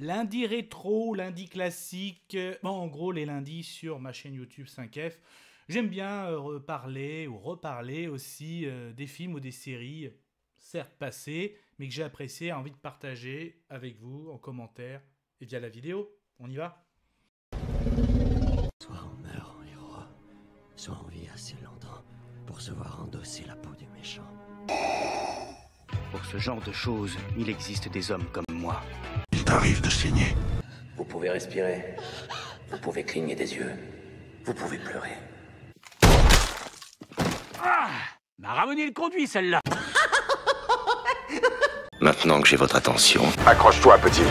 lundi rétro, lundi classique, en gros les lundis sur ma chaîne YouTube 5F. J'aime bien euh, reparler ou reparler aussi euh, des films ou des séries, certes passées, mais que j'ai apprécié, envie de partager avec vous en commentaire et via la vidéo. On y va Soit on meurt en héros, soit on vit assez longtemps pour se voir endosser la peau du méchant. Pour ce genre de choses, il existe des hommes comme moi arrive de signer. Vous pouvez respirer. Vous pouvez cligner des yeux. Vous pouvez pleurer. Ah M'a le conduit, celle-là Maintenant que j'ai votre attention... Accroche-toi, petit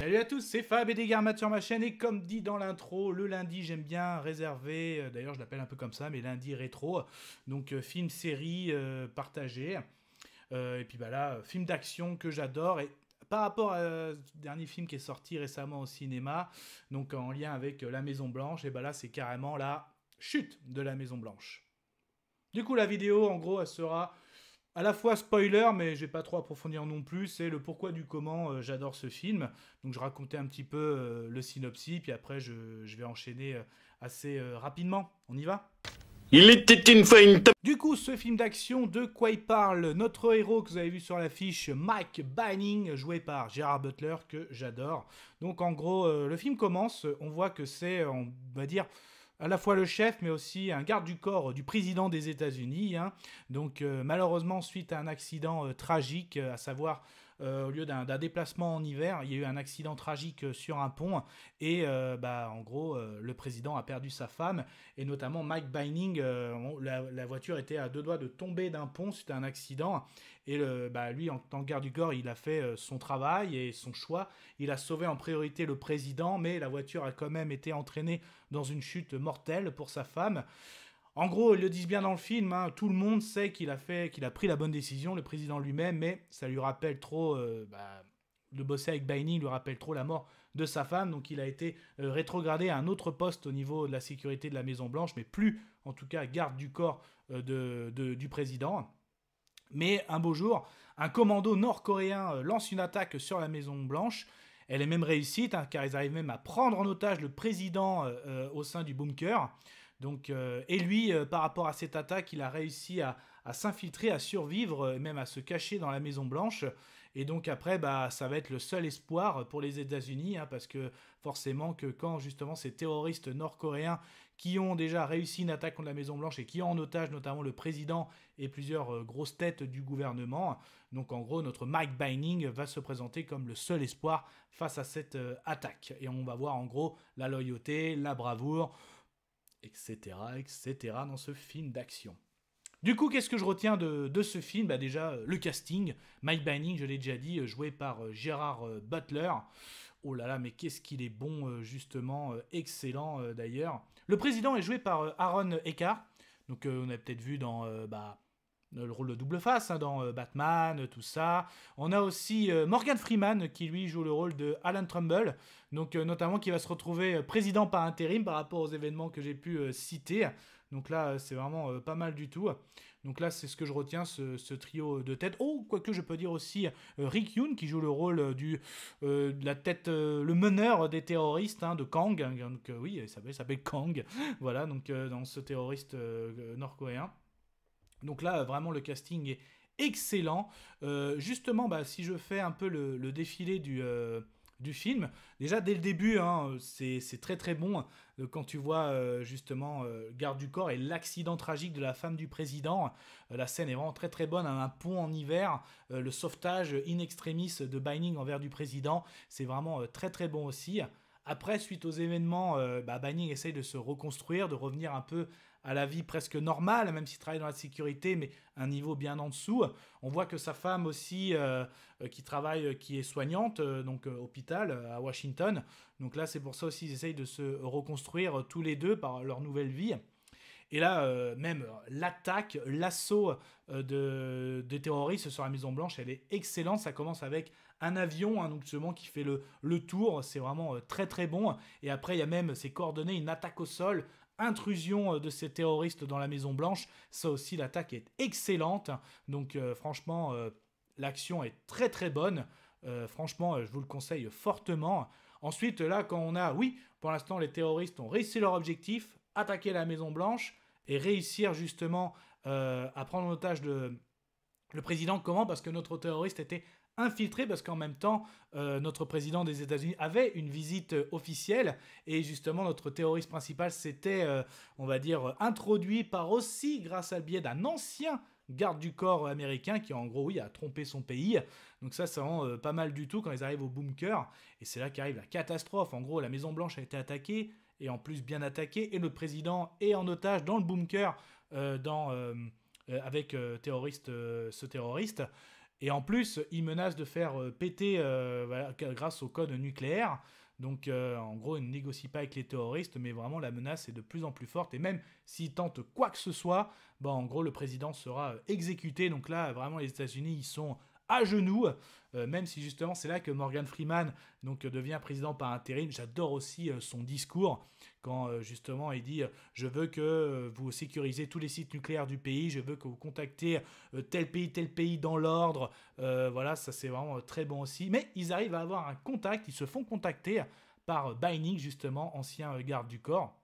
Salut à tous, c'est Fab et Dégarmat sur ma chaîne et comme dit dans l'intro, le lundi j'aime bien réserver, euh, d'ailleurs je l'appelle un peu comme ça, mais lundi rétro, donc euh, film, série, euh, euh, et puis bah là, film d'action que j'adore et par rapport à euh, ce dernier film qui est sorti récemment au cinéma, donc en lien avec euh, La Maison Blanche, et ben là c'est carrément la chute de La Maison Blanche. Du coup la vidéo en gros elle sera à la fois spoiler, mais je vais pas trop approfondir non plus, c'est le pourquoi du comment euh, j'adore ce film. Donc je racontais un petit peu le synopsis, puis après je, vais enchaîner assez rapidement. On y va du coup, ce film d'action, de quoi il parle Notre héros que vous avez vu sur l'affiche, Mike Banning, joué par Gérard Butler, que j'adore. Donc, en gros, euh, le film commence. On voit que c'est, on va dire, à la fois le chef, mais aussi un garde du corps du président des États-Unis. Hein. Donc, euh, malheureusement, suite à un accident euh, tragique, à savoir euh, au lieu d'un déplacement en hiver, il y a eu un accident tragique euh, sur un pont et euh, bah, en gros, le président a perdu sa femme et notamment Mike Bining. La, voiture était à deux doigts de tomber d'un pont, c'était un accident et le, bah, lui, en tant que garde du corps, il a fait son travail et son choix. Il a sauvé en priorité le président, mais la voiture a quand même été entraînée dans une chute mortelle pour sa femme. En gros, ils le disent bien dans le film, hein, tout le monde sait qu'il a, fait, qu'il a pris la bonne décision, le président lui-même, mais ça lui rappelle trop... le euh, bah, bosser avec Binding lui rappelle trop la mort de sa femme, donc il a été euh, rétrogradé à un autre poste au niveau de la sécurité de la Maison Blanche, mais plus en tout cas garde du corps euh, du président. Mais un beau jour, un commando nord-coréen lance une attaque sur la Maison Blanche. Elle est même réussite, hein, car ils arrivent même à prendre en otage le président au sein du bunker. Euh, et lui, euh, par rapport à cette attaque, il a réussi à, s'infiltrer, à survivre, euh, même à se cacher dans la Maison Blanche. Et donc après, bah, ça va être le seul espoir pour les États-Unis, hein, parce que forcément que quand justement ces terroristes nord-coréens qui ont déjà réussi une attaque contre la Maison Blanche et qui ont en otage notamment le président et plusieurs grosses têtes du gouvernement, donc en gros notre Mike Bining va se présenter comme le seul espoir face à cette attaque. Et on va voir en gros la loyauté, la bravoure etc., etc., dans ce film d'action. Du coup, qu'est-ce que je retiens de, ce film bah Déjà, euh, le casting. Mike Banning, je l'ai déjà dit, euh, joué par euh, Gérard Butler. Oh là là, mais qu'est-ce qu'il est bon, justement, excellent d'ailleurs. Le président est joué par Aaron Eckhart. Donc, on a peut-être vu dans bah, le rôle de double face hein, dans euh, Batman, euh, tout ça. On a aussi euh, Morgan Freeman qui lui joue le rôle de Alan Trumbull, donc notamment qui va se retrouver président par intérim par rapport aux événements que j'ai pu citer. Donc là, c'est vraiment pas mal du tout. Donc là, c'est ce que je retiens, ce, trio de têtes. Oh, quoique je peux dire aussi Rick Yoon, qui joue le rôle du, de la tête, le meneur des terroristes, hein, de Kang. Donc oui, il s'appelle Kang. Voilà, donc dans ce terroriste nord-coréen. Donc là, vraiment, le casting est excellent. Euh, justement, bah, si je fais un peu le, défilé euh, du, film, déjà dès le début, hein, c'est très très bon euh, quand tu vois justement Garde du Corps et l'accident tragique de la femme du président. la scène est vraiment très très bonne. Hein, un pont en hiver, le sauvetage in extremis de Binding envers du président, c'est vraiment très très bon aussi. Après, suite aux événements, euh, bah, Banning essaye de se reconstruire, de revenir un peu à la vie presque normale, même s'il travaille dans la sécurité, mais un niveau bien en dessous. On voit que sa femme aussi, euh, euh, qui travaille, qui est soignante, donc hôpital à Washington. Donc là, c'est pour ça aussi, qu'ils essayent de se reconstruire tous les deux par leur nouvelle vie. Et là, euh, même l'attaque, l'assaut euh, de, des terroristes sur la Maison Blanche, elle est excellente. Ça commence avec un avion, un hein, qui fait le, tour. C'est vraiment euh, très très bon. Et après, il y a même ces coordonnées, une attaque au sol, intrusion de ces terroristes dans la Maison Blanche. Ça aussi, l'attaque est excellente. Donc franchement, l'action est très très bonne. franchement, je vous le conseille fortement. Ensuite, là, quand on a, oui, pour l'instant, les terroristes ont réussi leur objectif, attaquer la Maison Blanche et réussir justement euh, à prendre en otage de, le président. Comment Parce que notre terroriste était infiltré parce qu'en même temps, euh, notre président des États-Unis avait une visite euh, officielle et justement notre terroriste principal s'était, on va dire, introduit par aussi grâce à le biais d'un ancien garde du corps américain qui en gros oui a trompé son pays. Donc ça ça rend euh, pas mal du tout quand ils arrivent au bunker et c'est là qu'arrive la catastrophe. En gros la Maison Blanche a été attaquée et en plus bien attaquée et le président est en otage dans le bunker euh, euh, avec terroriste, ce terroriste. Et en plus, il menace de faire péter grâce au code nucléaire. Donc euh, en gros, il ne négocie pas avec les terroristes, mais vraiment la menace est de plus en plus forte. Et même s'il tente quoi que ce soit, bah, en gros, le président sera euh, exécuté. Donc là, vraiment, les États-Unis, ils sont à genoux, euh, même si justement c'est là que Morgan Freeman donc, devient président par intérim. J'adore aussi son discours quand euh, justement il dit euh, je veux que euh, vous sécurisez tous les sites nucléaires du pays, je veux que vous contactez tel pays, tel pays dans l'ordre. voilà, ça c'est vraiment très bon aussi. Mais ils arrivent à avoir un contact, ils se font contacter par Binding justement, ancien garde du corps.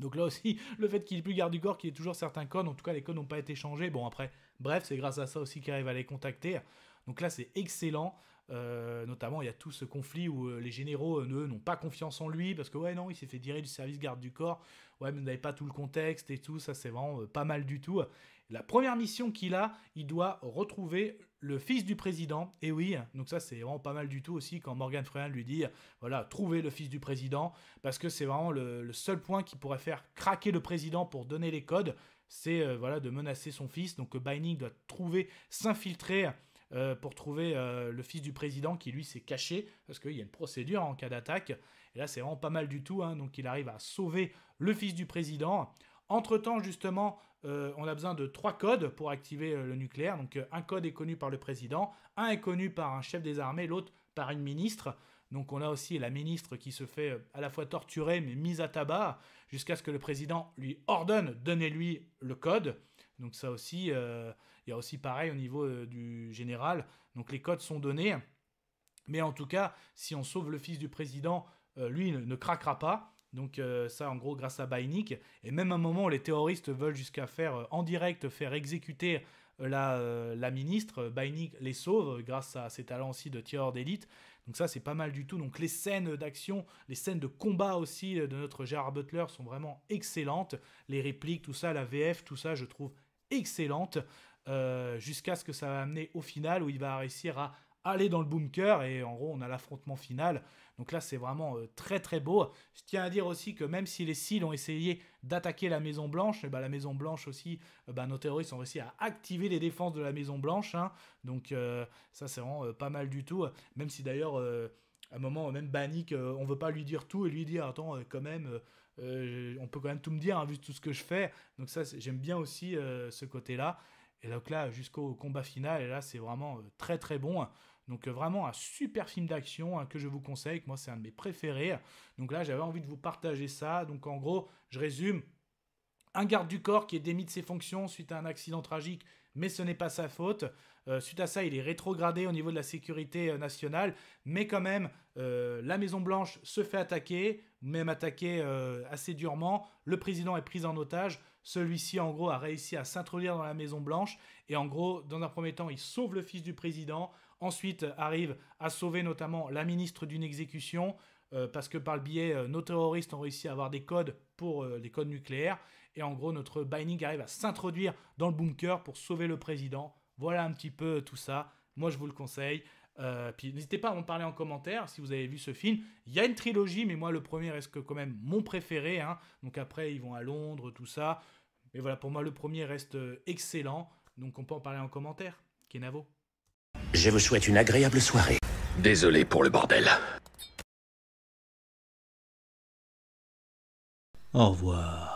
Donc là aussi, le fait qu'il n'est plus garde du corps, qu'il y ait toujours certains codes, en tout cas les codes n'ont pas été changés. Bon après, bref, c'est grâce à ça aussi qu'il arrive à les contacter. Donc là c'est excellent. Euh, notamment, il y a tout ce conflit où euh, les généraux, eux, n'ont pas confiance en lui parce que, ouais, non, il s'est fait diriger du service garde du corps. Ouais, mais vous n'avez pas tout le contexte et tout. Ça, c'est vraiment euh, pas mal du tout. La première mission qu'il a, il doit retrouver le fils du président. Et oui, donc ça, c'est vraiment pas mal du tout aussi quand Morgan Freeman lui dit voilà, trouver le fils du président parce que c'est vraiment le, seul point qui pourrait faire craquer le président pour donner les codes. C'est voilà de menacer son fils. Donc, Binding doit trouver, s'infiltrer euh, pour trouver euh, le fils du président qui lui s'est caché parce qu'il y a une procédure en cas d'attaque. Et là, c'est vraiment pas mal du tout. Hein. donc, il arrive à sauver le fils du président. Entre temps, justement, euh, on a besoin de trois codes pour activer le nucléaire. Donc, un code est connu par le président, un est connu par un chef des armées, l'autre par une ministre. Donc on a aussi la ministre qui se fait à la fois torturée mais mise à tabac jusqu'à ce que le président lui ordonne donnez-lui le code. Donc ça aussi, euh, il y a aussi pareil au niveau euh, du général. Donc les codes sont donnés. Mais en tout cas, si on sauve le fils du président, euh, lui ne, craquera pas. Donc ça, en gros, grâce à Bainik. Et même à un moment, les terroristes veulent jusqu'à faire en direct faire exécuter la, la, ministre. Bainik les sauve grâce à ses talents aussi de tireur d'élite. Donc ça, c'est pas mal du tout. Donc les scènes d'action, les scènes de combat aussi de notre Gérard Butler sont vraiment excellentes. Les répliques, tout ça, la VF, tout ça, je trouve excellente, euh, jusqu'à ce que ça va amener au final où il va réussir à aller dans le bunker et en gros on a l'affrontement final. Donc là c'est vraiment euh, très très beau. Je tiens à dire aussi que même si les SEAL ont essayé d'attaquer la Maison Blanche, et eh ben, la Maison Blanche aussi, euh, ben, nos terroristes ont réussi à activer les défenses de la Maison Blanche. Hein. Donc ça c'est vraiment pas mal du tout. Même si d'ailleurs à un moment même Bannick, on veut pas lui dire tout et lui dire attends quand même euh, on peut quand même tout me dire, hein, vu tout ce que je fais. Donc ça, j'aime bien aussi euh, ce côté-là. Et donc là, jusqu'au combat final, et là, c'est vraiment euh, très très bon. Donc vraiment un super film d'action hein, que je vous conseille, que moi c'est un de mes préférés. Donc là, j'avais envie de vous partager ça. Donc en gros, je résume, un garde du corps qui est démis de ses fonctions suite à un accident tragique, mais ce n'est pas sa faute. Euh, suite à ça, il est rétrogradé au niveau de la sécurité euh, nationale, mais quand même, euh, la Maison-Blanche se fait attaquer, même attaquer assez durement. Le président est pris en otage. Celui-ci, en gros, a réussi à s'introduire dans la Maison-Blanche. Et en gros, dans un premier temps, il sauve le fils du président. Ensuite, arrive à sauver notamment la ministre d'une exécution. parce que par le biais, nos terroristes ont réussi à avoir des codes pour les codes nucléaires. Et en gros, notre Binding arrive à s'introduire dans le bunker pour sauver le président. Voilà un petit peu tout ça. Moi, je vous le conseille. Euh, puis n'hésitez pas à en parler en commentaire si vous avez vu ce film. Il y a une trilogie, mais moi le premier reste quand même mon préféré. Hein. Donc après ils vont à Londres, tout ça. Mais voilà, pour moi le premier reste euh, excellent. Donc on peut en parler en commentaire. Kenavo. Je vous souhaite une agréable soirée. Désolé pour le bordel. Au revoir.